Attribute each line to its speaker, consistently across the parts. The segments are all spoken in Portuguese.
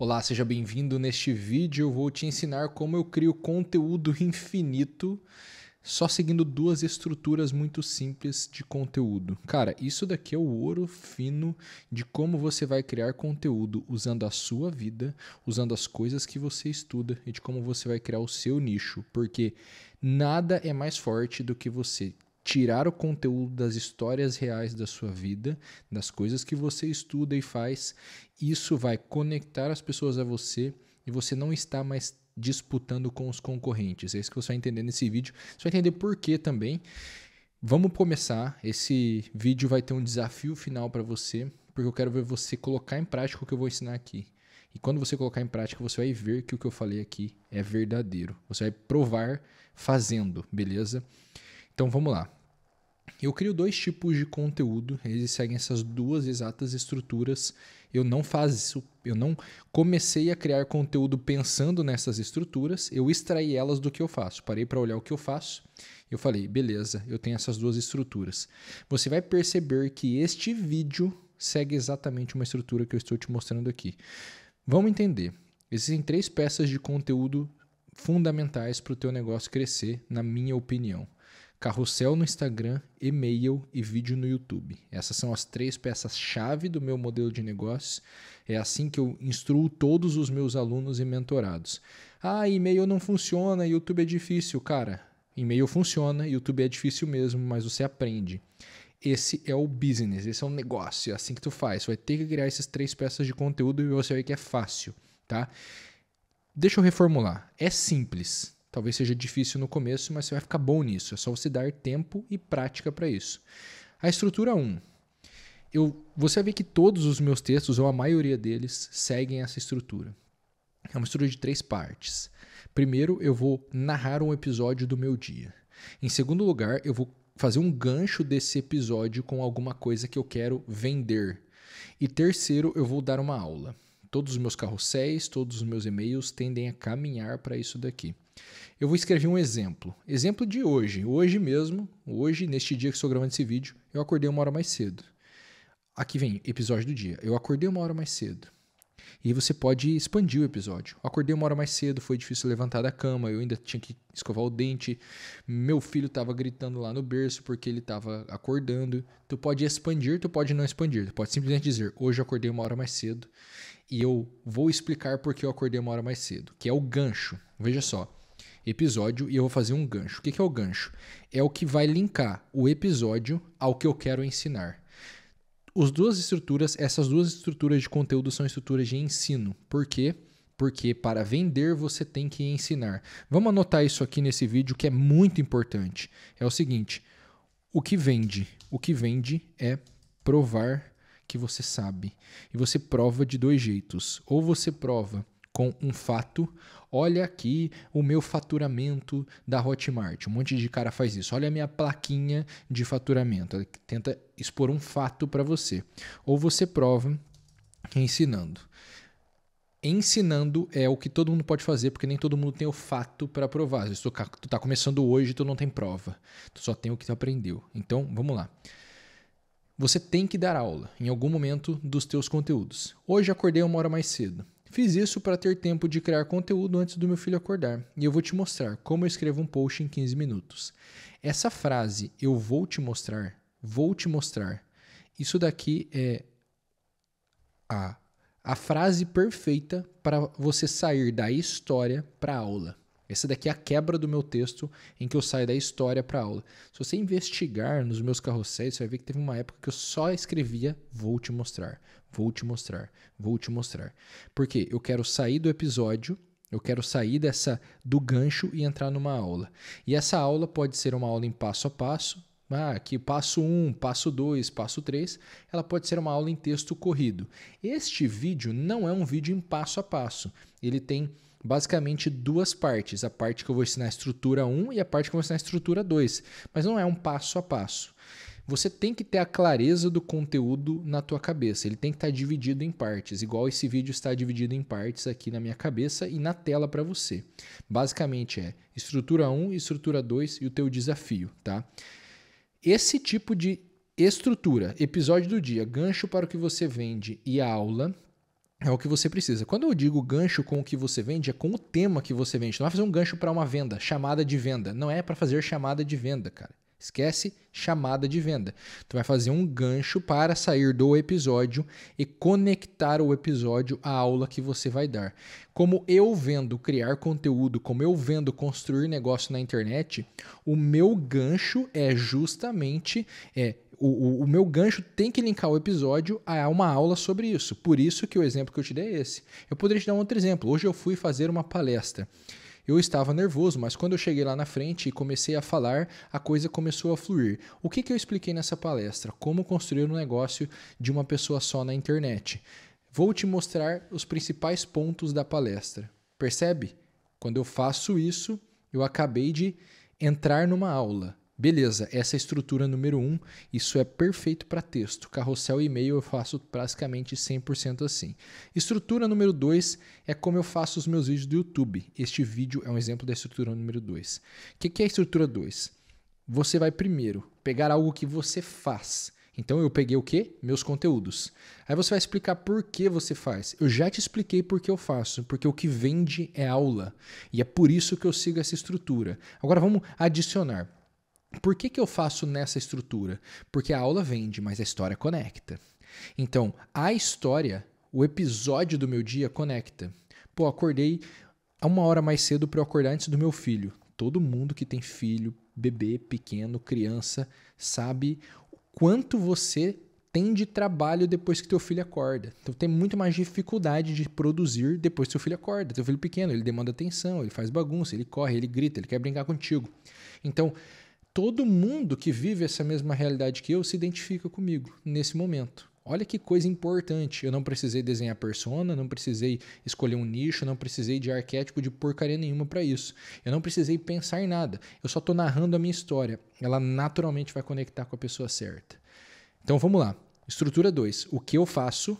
Speaker 1: Olá, seja bem-vindo. Neste vídeo eu vou te ensinar como eu crio conteúdo infinito só seguindo duas estruturas muito simples de conteúdo. Cara, isso daqui é o ouro fino de como você vai criar conteúdo usando a sua vida, usando as coisas que você estuda e de como você vai criar o seu nicho, porque nada é mais forte do que você tirar o conteúdo das histórias reais da sua vida, das coisas que você estuda e faz. Isso vai conectar as pessoas a você e você não está mais disputando com os concorrentes. É isso que você vai entender nesse vídeo. Você vai entender por que também. Vamos começar. Esse vídeo vai ter um desafio final para você, porque eu quero ver você colocar em prática o que eu vou ensinar aqui. E quando você colocar em prática, você vai ver que o que eu falei aqui é verdadeiro. Você vai provar fazendo, beleza? Então vamos lá. Eu crio dois tipos de conteúdo, eles seguem essas duas exatas estruturas. Eu não faço isso, eu não comecei a criar conteúdo pensando nessas estruturas, eu extraí elas do que eu faço. Parei para olhar o que eu faço. Eu falei, beleza, eu tenho essas duas estruturas. Você vai perceber que este vídeo segue exatamente uma estrutura que eu estou te mostrando aqui. Vamos entender. Existem três peças de conteúdo fundamentais para o teu negócio crescer, na minha opinião carrossel no Instagram, e-mail e vídeo no YouTube. Essas são as três peças-chave do meu modelo de negócios. É assim que eu instruo todos os meus alunos e mentorados. Ah, e-mail não funciona, YouTube é difícil. Cara, e-mail funciona, YouTube é difícil mesmo, mas você aprende. Esse é o business, esse é o negócio, é assim que tu faz. Você vai ter que criar essas três peças de conteúdo e você vai ver que é fácil, tá? Deixa eu reformular. É simples, Talvez seja difícil no começo, mas você vai ficar bom nisso. É só você dar tempo e prática para isso. A estrutura 1. Eu, você ver que todos os meus textos, ou a maioria deles, seguem essa estrutura. É uma estrutura de três partes. Primeiro, eu vou narrar um episódio do meu dia. Em segundo lugar, eu vou fazer um gancho desse episódio com alguma coisa que eu quero vender. E terceiro, eu vou dar uma aula. Todos os meus carrosséis, todos os meus e-mails tendem a caminhar para isso daqui. Eu vou escrever um exemplo. Exemplo de hoje. Hoje mesmo, hoje, neste dia que estou gravando esse vídeo, eu acordei uma hora mais cedo. Aqui vem episódio do dia. Eu acordei uma hora mais cedo. E você pode expandir o episódio. Acordei uma hora mais cedo, foi difícil levantar da cama, eu ainda tinha que escovar o dente. Meu filho estava gritando lá no berço porque ele estava acordando. Tu pode expandir, tu pode não expandir. Tu pode simplesmente dizer: "Hoje eu acordei uma hora mais cedo" e eu vou explicar por que eu acordei uma hora mais cedo, que é o gancho. Veja só episódio e eu vou fazer um gancho. O que é o gancho? É o que vai linkar o episódio ao que eu quero ensinar. As duas estruturas, essas duas estruturas de conteúdo são estruturas de ensino. Por quê? Porque para vender você tem que ensinar. Vamos anotar isso aqui nesse vídeo que é muito importante. É o seguinte: o que vende? O que vende é provar que você sabe. E você prova de dois jeitos. Ou você prova com um fato. Olha aqui o meu faturamento da Hotmart. Um monte de cara faz isso. Olha a minha plaquinha de faturamento. Ela tenta expor um fato para você. Ou você prova ensinando. Ensinando é o que todo mundo pode fazer, porque nem todo mundo tem o fato para provar. Se tu está começando hoje, tu não tem prova. Tu só tem o que tu aprendeu. Então, vamos lá. Você tem que dar aula em algum momento dos teus conteúdos. Hoje acordei uma hora mais cedo. Fiz isso para ter tempo de criar conteúdo antes do meu filho acordar, e eu vou te mostrar como eu escrevo um post em 15 minutos. Essa frase, eu vou te mostrar, vou te mostrar, isso daqui é a, a frase perfeita para você sair da história para a aula. Essa daqui é a quebra do meu texto em que eu saio da história para aula. Se você investigar nos meus carrosséis, você vai ver que teve uma época que eu só escrevia vou te mostrar, vou te mostrar, vou te mostrar. Porque eu quero sair do episódio, eu quero sair dessa do gancho e entrar numa aula. E essa aula pode ser uma aula em passo a passo, ah, aqui passo 1, um, passo 2, passo 3, ela pode ser uma aula em texto corrido. Este vídeo não é um vídeo em passo a passo. Ele tem basicamente duas partes: a parte que eu vou ensinar a estrutura 1 e a parte que eu vou ensinar a estrutura 2. Mas não é um passo a passo. Você tem que ter a clareza do conteúdo na tua cabeça. Ele tem que estar dividido em partes, igual esse vídeo está dividido em partes aqui na minha cabeça e na tela para você. Basicamente é estrutura 1, estrutura 2 e o teu desafio, tá? Esse tipo de estrutura, episódio do dia, gancho para o que você vende e aula é o que você precisa. Quando eu digo gancho com o que você vende, é com o tema que você vende. Não é fazer um gancho para uma venda, chamada de venda. Não é para fazer chamada de venda, cara. Esquece chamada de venda. Tu vai fazer um gancho para sair do episódio e conectar o episódio à aula que você vai dar. Como eu vendo criar conteúdo, como eu vendo construir negócio na internet, o meu gancho é justamente é o, o, o, meu gancho tem que linkar o episódio a uma aula sobre isso. Por isso que o exemplo que eu te dei é esse. Eu poderia te dar um outro exemplo. Hoje eu fui fazer uma palestra. Eu estava nervoso, mas quando eu cheguei lá na frente e comecei a falar, a coisa começou a fluir. O que, que eu expliquei nessa palestra? Como construir um negócio de uma pessoa só na internet. Vou te mostrar os principais pontos da palestra. Percebe? Quando eu faço isso, eu acabei de entrar numa aula. Beleza, essa é a estrutura número 1, um, isso é perfeito para texto. Carrossel e e-mail eu faço basicamente 100% assim. Estrutura número 2 é como eu faço os meus vídeos do YouTube. Este vídeo é um exemplo da estrutura número 2. O que, que é a estrutura 2? Você vai primeiro pegar algo que você faz. Então eu peguei o quê? Meus conteúdos. Aí você vai explicar por que você faz. Eu já te expliquei por que eu faço, porque o que vende é aula. E é por isso que eu sigo essa estrutura. Agora vamos adicionar. Por que, que eu faço nessa estrutura? Porque a aula vende, mas a história conecta. Então, a história, o episódio do meu dia conecta. Pô, acordei uma hora mais cedo para eu acordar antes do meu filho. Todo mundo que tem filho, bebê, pequeno, criança, sabe o quanto você tem de trabalho depois que teu filho acorda. Então tem muito mais dificuldade de produzir depois que teu filho acorda. Teu filho pequeno, ele demanda atenção, ele faz bagunça, ele corre, ele grita, ele quer brincar contigo. Então, todo mundo que vive essa mesma realidade que eu se identifica comigo nesse momento. Olha que coisa importante. Eu não precisei desenhar persona, não precisei escolher um nicho, não precisei de arquétipo de porcaria nenhuma para isso. Eu não precisei pensar em nada. Eu só estou narrando a minha história. Ela naturalmente vai conectar com a pessoa certa. Então vamos lá. Estrutura 2. O que eu faço?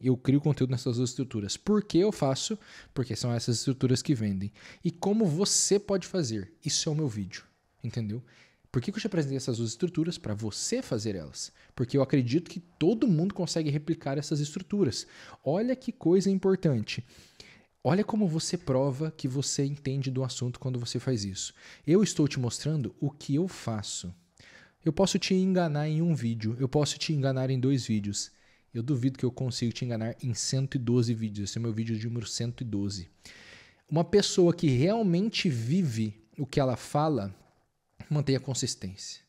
Speaker 1: Eu crio conteúdo nessas duas estruturas. Por que eu faço? Porque são essas estruturas que vendem. E como você pode fazer? Isso é o meu vídeo entendeu? Por que, que eu te apresentei essas duas estruturas? Para você fazer elas. Porque eu acredito que todo mundo consegue replicar essas estruturas. Olha que coisa importante. Olha como você prova que você entende do assunto quando você faz isso. Eu estou te mostrando o que eu faço. Eu posso te enganar em um vídeo, eu posso te enganar em dois vídeos. Eu duvido que eu consiga te enganar em 112 vídeos. Esse é meu vídeo de número 112. Uma pessoa que realmente vive o que ela fala, mantenha consistência.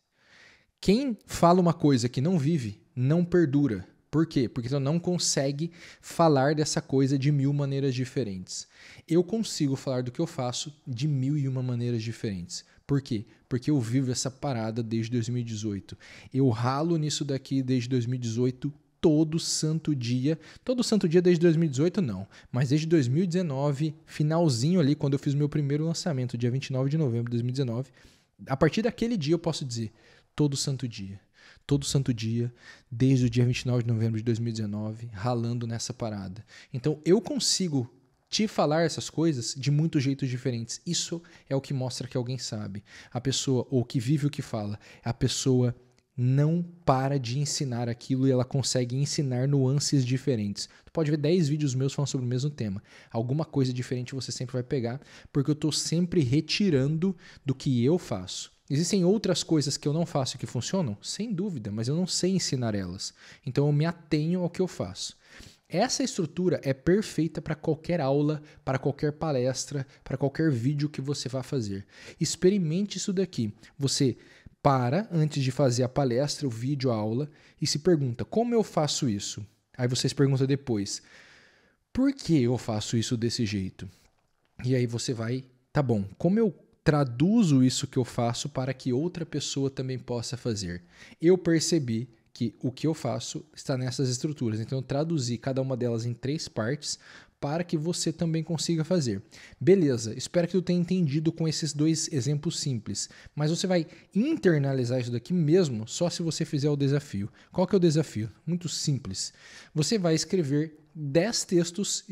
Speaker 1: Quem fala uma coisa que não vive, não perdura. Por quê? Porque tu não consegue falar dessa coisa de mil maneiras diferentes. Eu consigo falar do que eu faço de mil e uma maneiras diferentes. Por quê? Porque eu vivo essa parada desde 2018. Eu ralo nisso daqui desde 2018 todo santo dia. Todo santo dia desde 2018 não, mas desde 2019, finalzinho ali quando eu fiz meu primeiro lançamento, dia 29 de novembro de 2019, a partir daquele dia eu posso dizer, todo santo dia, todo santo dia, desde o dia 29 de novembro de 2019, ralando nessa parada. Então eu consigo te falar essas coisas de muitos jeitos diferentes. Isso é o que mostra que alguém sabe. A pessoa, ou que vive o que fala, é a pessoa não para de ensinar aquilo e ela consegue ensinar nuances diferentes. Tu pode ver 10 vídeos meus falando sobre o mesmo tema. Alguma coisa diferente você sempre vai pegar, porque eu estou sempre retirando do que eu faço. Existem outras coisas que eu não faço que funcionam? Sem dúvida, mas eu não sei ensinar elas. Então eu me atenho ao que eu faço. Essa estrutura é perfeita para qualquer aula, para qualquer palestra, para qualquer vídeo que você vá fazer. Experimente isso daqui. Você para antes de fazer a palestra, o vídeo, a aula e se pergunta: como eu faço isso? Aí vocês perguntam depois: por que eu faço isso desse jeito? E aí você vai, tá bom, como eu traduzo isso que eu faço para que outra pessoa também possa fazer? Eu percebi que o que eu faço está nessas estruturas. Então eu traduzi cada uma delas em três partes para que você também consiga fazer. Beleza, espero que tu tenha entendido com esses dois exemplos simples, mas você vai internalizar isso daqui mesmo só se você fizer o desafio. Qual que é o desafio? Muito simples. Você vai escrever 10 textos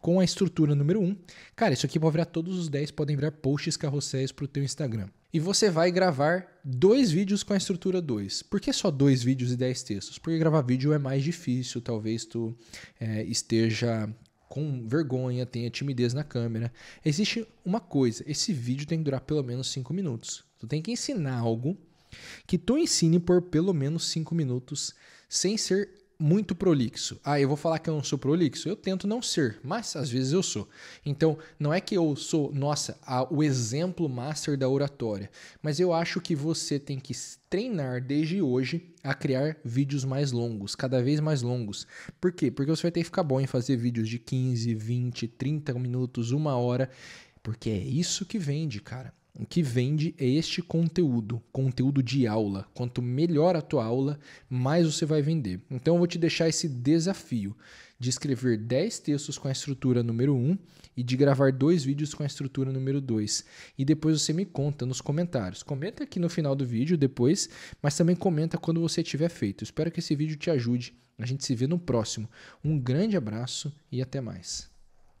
Speaker 1: com a estrutura número 1. Cara, isso aqui pode virar todos os 10, podem virar posts carrosséis para o teu Instagram. E você vai gravar dois vídeos com a estrutura 2. Por que só dois vídeos e 10 textos? Porque gravar vídeo é mais difícil, talvez tu é, esteja com vergonha, tenha timidez na câmera. Existe uma coisa: esse vídeo tem que durar pelo menos 5 minutos. Tu tem que ensinar algo que tu ensine por pelo menos 5 minutos sem ser muito prolixo. Ah, eu vou falar que eu não sou prolixo? Eu tento não ser, mas às vezes eu sou. Então, não é que eu sou, nossa, a, o exemplo master da oratória, mas eu acho que você tem que treinar desde hoje a criar vídeos mais longos, cada vez mais longos. Por quê? Porque você vai ter que ficar bom em fazer vídeos de 15, 20, 30 minutos, uma hora, porque é isso que vende, cara. O que vende é este conteúdo, conteúdo de aula. Quanto melhor a tua aula, mais você vai vender. Então eu vou te deixar esse desafio de escrever 10 textos com a estrutura número 1 e de gravar dois vídeos com a estrutura número 2. E depois você me conta nos comentários. Comenta aqui no final do vídeo depois, mas também comenta quando você tiver feito. Espero que esse vídeo te ajude. A gente se vê no próximo. Um grande abraço e até mais.